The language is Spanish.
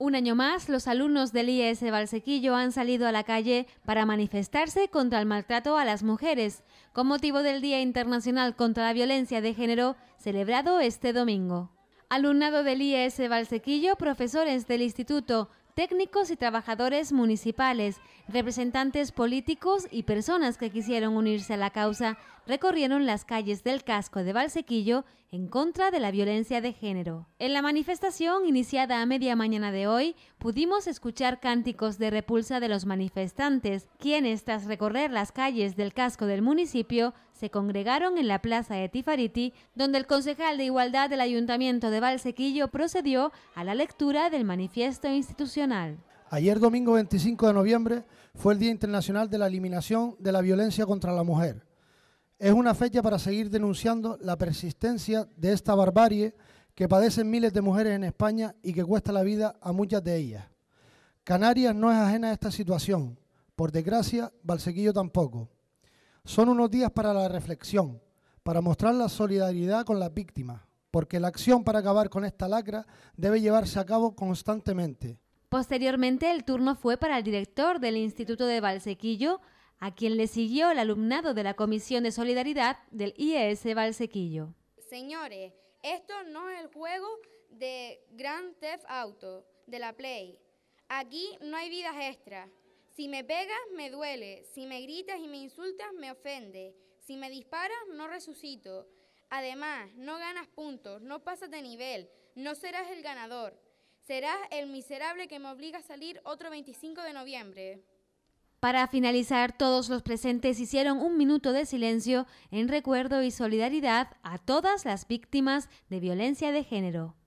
Un año más, los alumnos del IES Valsequillo han salido a la calle para manifestarse contra el maltrato a las mujeres, con motivo del Día Internacional contra la Violencia de Género, celebrado este domingo. Alumnado del IES Valsequillo, profesores del instituto, técnicos y trabajadores municipales, representantes políticos y personas que quisieron unirse a la causa recorrieron las calles del casco de Valsequillo en contra de la violencia de género. En la manifestación iniciada a media mañana de hoy, pudimos escuchar cánticos de repulsa de los manifestantes, quienes tras recorrer las calles del casco del municipio se congregaron en la plaza de Tifariti, donde el concejal de Igualdad del Ayuntamiento de Valsequillo procedió a la lectura del manifiesto institucional Ayer domingo 25 de noviembre fue el Día Internacional de la Eliminación de la Violencia contra la Mujer. Es una fecha para seguir denunciando la persistencia de esta barbarie que padecen miles de mujeres en España y que cuesta la vida a muchas de ellas. Canarias no es ajena a esta situación. Por desgracia, Valsequillo tampoco. Son unos días para la reflexión, para mostrar la solidaridad con las víctimas, porque la acción para acabar con esta lacra debe llevarse a cabo constantemente Posteriormente, el turno fue para el director del Instituto de Valsequillo, a quien le siguió el alumnado de la Comisión de Solidaridad del IES Valsequillo. Señores, esto no es el juego de Grand Theft Auto, de la Play. Aquí no hay vidas extras. Si me pegas, me duele. Si me gritas y me insultas, me ofende. Si me disparas, no resucito. Además, no ganas puntos, no pasas de nivel, no serás el ganador. Será el miserable que me obliga a salir otro 25 de noviembre. Para finalizar, todos los presentes hicieron un minuto de silencio en recuerdo y solidaridad a todas las víctimas de violencia de género.